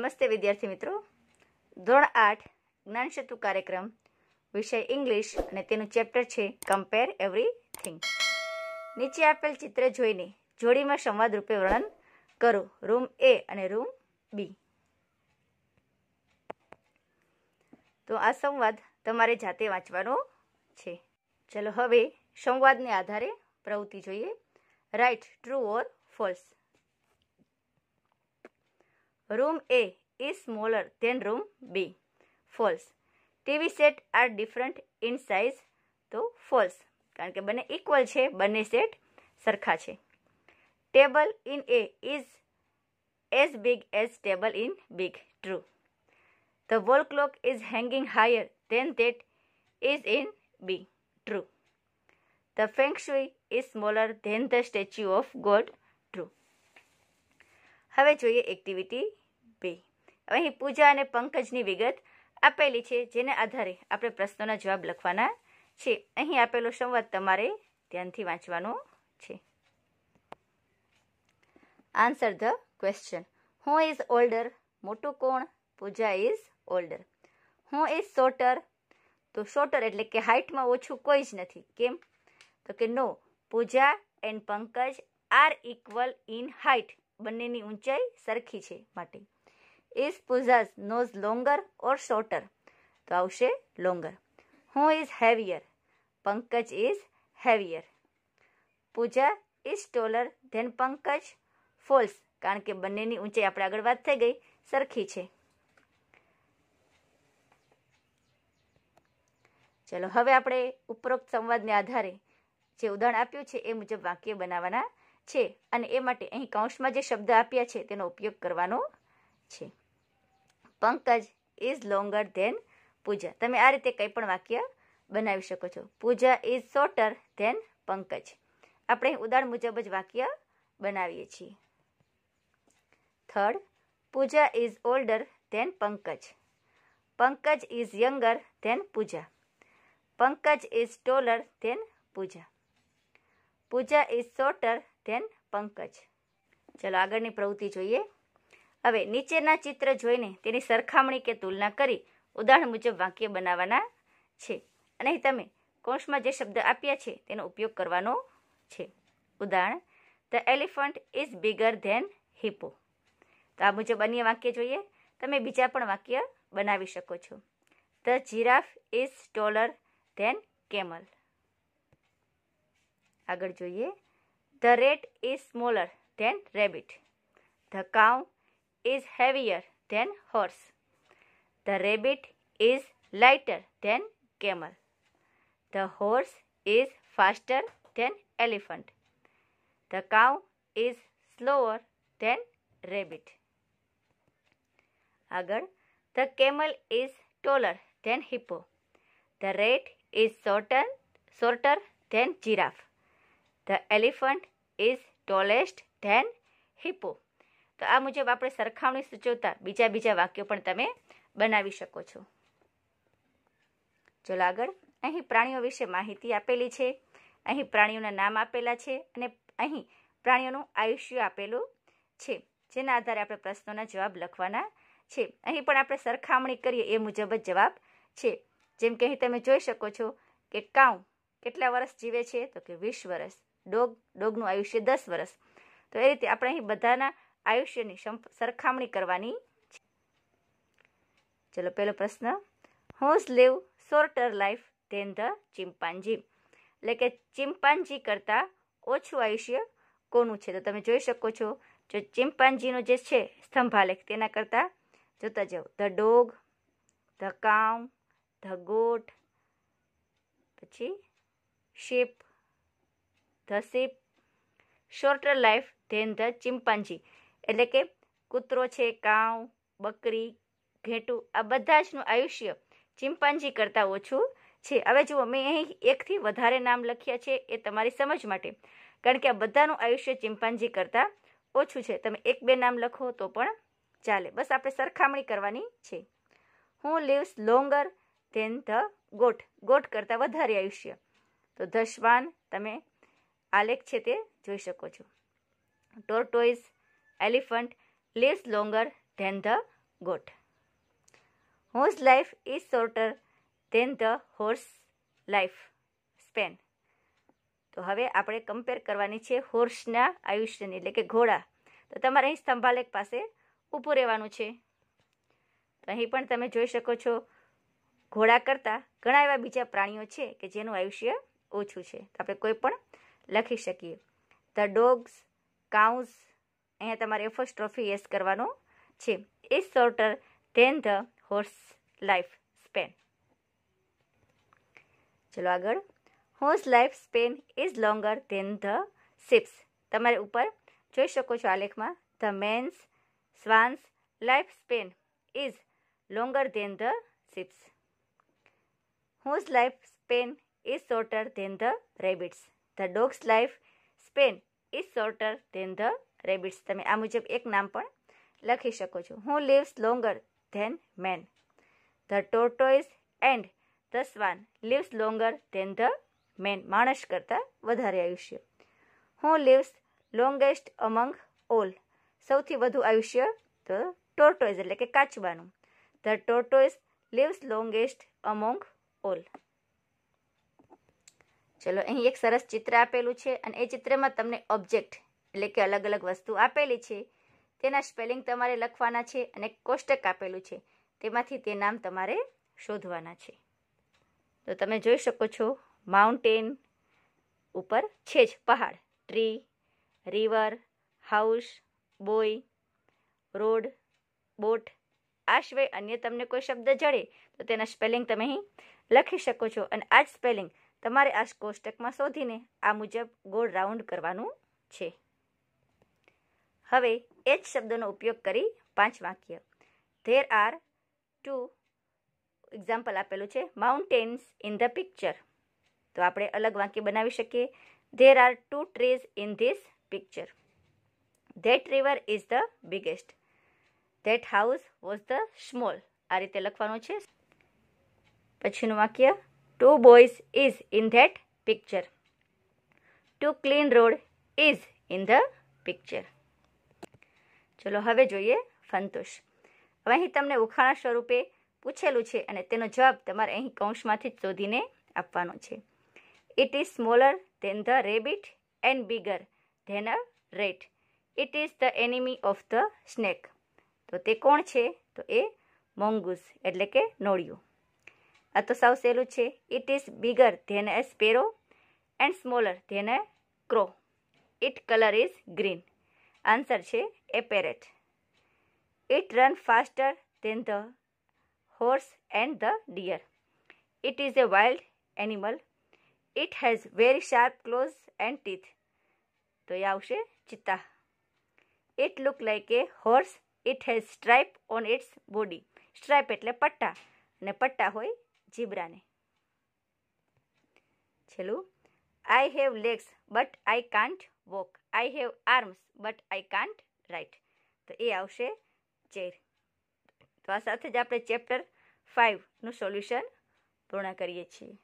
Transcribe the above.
નમસ્તે વિદ્યાર્થી મિત્રો ધોરણ આઠ જ્ઞાનશતુ કાર્યક્રમ વિષય ઇંગ્લિશ અને તેનું ચેપ્ટર છે કમ્પેર એવરીથિંગ નીચે આપેલ ચિત્ર જોઈને જોડીમાં સંવાદ રૂપે વર્ણન કરો રૂમ એ અને રૂમ બી તો આ સંવાદ તમારે જાતે વાંચવાનો છે ચલો હવે સંવાદને આધારે પ્રવૃત્તિ જોઈએ right true or false Room A is smaller than room B. False. TV set are different in size તો ફોલ્સ કારણ કે બંને ઇક્વલ છે બંને સેટ સરખા છે table in A is as big as table in big true the wall clock is hanging higher than that is in B true the feng shui is smaller than the statue of god true હવે જોઈએ activity અહીં પૂજા અને પંકજની વિગત આપેલી છે જેને આધારે આપણે પ્રશ્નોના જવાબ લખવાના છે અહીં આપેલો સંવાદ તમારે ધ્યાનથી વાંચવાનો છે answer the question who is older મોટું કોણ Pooja is older who is shorter તો શોર્ટર એટલે કે હાઇટમાં ઓછું કોઈ જ નથી કેમ તો કે no Pooja and Pankaj are equal in height બંનેની ઊંચાઈ સરખી છે માટે is Pooja's nose longer or shorter તો આવશે longer who is heavier Pankaj is heavier Pooja is taller than Pankaj false કારણ કે બંનેની ઊંચાઈ આપણે આગળ વાત થઈ ગઈ સરખી છે ચલો હવે આપણે ઉપરોક્ત સંવાદને આધારે જે ઉદાહરણ આપ્યું છે એ મુજબ વાક્ય બનાવવાના છે અને એ માટે અહીં કૌંસમાં જે શબ્દ આપ્યા છે તેનો ઉપયોગ કરવાનો છે Pankaj is longer than Pooja તમે આ રીતે કંઈ પણ વાક્ય બનાવી શકો છો Pooja is shorter than Pankaj આપણે ઉદાહરણ મુજબ જ વાક્ય બનાવીએ છીએ third Pooja is older than Pankaj Pankaj is younger than Pooja Pankaj is taller than Pooja Pooja is shorter than Pankaj ચલો આગળની પ્રવૃત્તિ જોઈએ હવે નીચેના ચિત્ર જોઈને તેની સરખામણી કે તુલના કરી ઉદાહરણ મુજબ વાક્ય બનાવવાના છે અને તમે કોષમાં જે શબ્દ આપ્યા છે તેનો ઉપયોગ કરવાનો છે ઉદાહરણ the elephant is bigger than hippo તો આ મુજબ અન્ય વાક્ય જોઈએ તમે બીજા પણ વાક્ય બનાવી શકો છો the giraffe is taller than camel આગળ જોઈએ the rat is smaller than rabbit the cow is heavier than horse. The rabbit is lighter than camel. The horse is faster than elephant. The cow is slower than rabbit. Agar, the camel is taller than hippo. The rat is shorter, shorter than giraffe. The elephant is tallest than hippo. તો આ મુજબ આપણે સરખામણી સૂચવતા બીજા બીજા વાક્યો પણ તમે બનાવી શકો છો ચલો આગળ અહીં પ્રાણીઓ વિશે માહિતી આપેલી છે અહીં પ્રાણીઓના નામ આપેલા છે અને અહીં પ્રાણીઓનું આયુષ્ય આપેલું છે જેના આધારે આપણે પ્રશ્નોના જવાબ લખવાના છે અહીં પણ આપણે સરખામણી કરીએ એ મુજબ જ જવાબ છે જેમ કે અહીં તમે જોઈ શકો છો કે કાઉ કેટલા વર્ષ જીવે છે તો કે વીસ વર્ષ ડોગ ડોગનું આયુષ્ય દસ વર્ષ તો એ રીતે આપણે અહીં બધાના આયુષ્યની સરખામણી કરવાની ચલો પહેલો પ્રશ્ન whose live shorter life than the chimpanzee એટલે કે ચિમ્પાન્જી કરતાં ઓછું આયુષ્ય કોનું છે તો તમે જોઈ શકો છો જો ચિમ્પાન્જીનો જે છે સ્તંભાલેખ તેના કરતાં જોતા જાઓ the dog the cow the goat પછી sheep the sheep shorter life than the chimpanzee એટલે કે કૂતરો છે કાઉ બકરી ઘેટું આ બધા જનું આયુષ્ય ચિંપાંજી કરતાં ઓછું છે હવે જુઓ મેં અહીં એકથી વધારે નામ લખ્યા છે એ તમારી સમજ માટે કારણ કે આ બધાનું આયુષ્ય ચિંપાંજી કરતાં ઓછું છે તમે એક બે નામ લખો તો પણ ચાલે બસ આપણે સરખામણી કરવાની છે who lives longer than the goat goat કરતાં વધારે આયુષ્ય તો ધ તમે આલેખ છે તે જોઈ શકો છો tortoise elephant lives longer than the goat horse life is shorter than the horse life span તો હવે આપણે કમ્પેર કરવાની છે હોર્સના આયુષ્યની એટલે કે ઘોડા તો તમારે અહીં સ્તંભાલેખ પાસે ઊભું રહેવાનું છે તો અહીં પણ તમે જોઈ શકો છો ઘોડા કરતાં ઘણા એવા બીજા પ્રાણીઓ છે કે જેનું આયુષ્ય ઓછું છે તો આપણે કોઈ પણ લખી શકીએ ધ ડોગ્સ કાઉઝ અહીંયા તમારે ટ્રોફી એસ કરવાનો છે is shorter than the horse life span ચલો આગળ horse life span is longer than the sheeps તમારે ઉપર જોઈ શકો છો આલેખમાં the man's swans life span is longer than the sheeps whose life span is shorter than the rabbits the dogs life span is shorter than the rabbits તમે આ મુજબ એક નામ પણ લખી શકો છો who lives longer than man the tortoise and the swan lives longer than the man માણસ કરતાં વધારે આયુષ્ય હું લિવ્સ લોંગેસ્ટ અમંગ ઓલ સૌથી વધુ આયુષ્ય ધ ટોર્ટોઇઝ એટલે કે કાચબાનું the tortoise lives longest among all ચલો અહીં એક સરસ ચિત્ર આપેલું છે અને એ ચિત્રમાં તમને ઓબ્જેક્ટ એટલે કે અલગ અલગ વસ્તુ આપેલી છે તેના સ્પેલિંગ તમારે લખવાના છે અને કોષ્ટક આપેલું છે તેમાંથી તે નામ તમારે શોધવાના છે તો તમે જોઈ શકો છો માઉન્ટેન ઉપર છે જ પહાડ tree river house boy road boat આ સિવાય અન્ય તમને કોઈ શબ્દ જડે તો તેના સ્પેલિંગ તમે અહીં લખી શકો છો અને આ જ સ્પેલિંગ તમારે આ કોષ્ટકમાં શોધીને આ મુજબ ગોળ રાઉન્ડ કરવાનું છે હવે એ જ શબ્દોનો ઉપયોગ કરી પાંચ વાક્ય ધેર આર ટુ એક્ઝામ્પલ આપેલું છે માઉન્ટેન્સ ઇન ધ પિક્ચર તો આપણે અલગ વાક્ય બનાવી શકીએ there are two trees in this picture that river is the biggest that house was the small આ રીતે લખવાનું છે પછીનું વાક્ય two boys is in that picture to clean road is in the picture ચલો હવે જોઈએ ફંતુષ હવે અહીં તમને ઉખાણા સ્વરૂપે પૂછેલું છે અને તેનો જવાબ તમારે અહીં કૌંસમાંથી જ શોધીને આપવાનો છે it is smaller than the rabbit and bigger than a rat it is the enemy of the snake તો તે કોણ છે તો એ મોંગુસ એટલે કે નોળિયું આ તો સાવ સહેલું છે it is bigger than a sparrow and smaller than a crow it colour is green answer છે a parrot it run faster than the horse and the deer it is a wild animal it has very sharp claws and teeth તો એ આવશે cheetah it look like a horse it has stripe on its body stripe એટલે પટ્ટા અને પટ્ટા હોય જીબ્રાને છેલ્લું I have legs but I can't walk I have arms but I can't write તો એ આવશે ચેર તો આ સાથે જ આપણે ચેપ્ટર ફાઇવનું સોલ્યુશન પૂર્ણ કરીએ છીએ